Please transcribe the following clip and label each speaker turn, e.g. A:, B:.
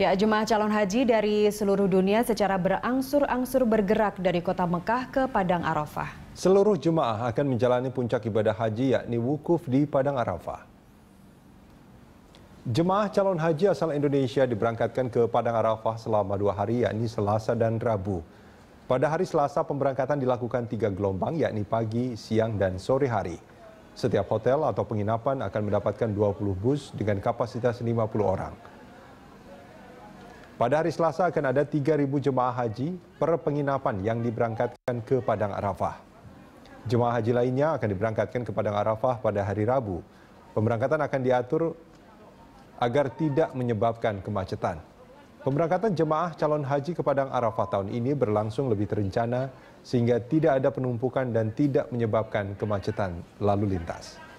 A: Ya, jemaah calon haji dari seluruh dunia secara berangsur-angsur bergerak dari kota Mekah ke Padang Arafah. Seluruh jemaah akan menjalani puncak ibadah haji yakni wukuf di Padang Arafah. Jemaah calon haji asal Indonesia diberangkatkan ke Padang Arafah selama dua hari yakni Selasa dan Rabu. Pada hari Selasa pemberangkatan dilakukan tiga gelombang yakni pagi, siang, dan sore hari. Setiap hotel atau penginapan akan mendapatkan 20 bus dengan kapasitas 50 orang. Pada hari Selasa akan ada 3,000 jemaah haji per penginapan yang diberangkatkan ke Padang Arafah. Jemaah haji lainnya akan diberangkatkan ke Padang Arafah pada hari Rabu. Pemberangkatan akan diatur agar tidak menyebabkan kemacetan. Pemberangkatan jemaah calon haji ke Padang Arafah tahun ini berlangsung lebih terencana sehingga tidak ada penumpukan dan tidak menyebabkan kemacetan lalu lintas.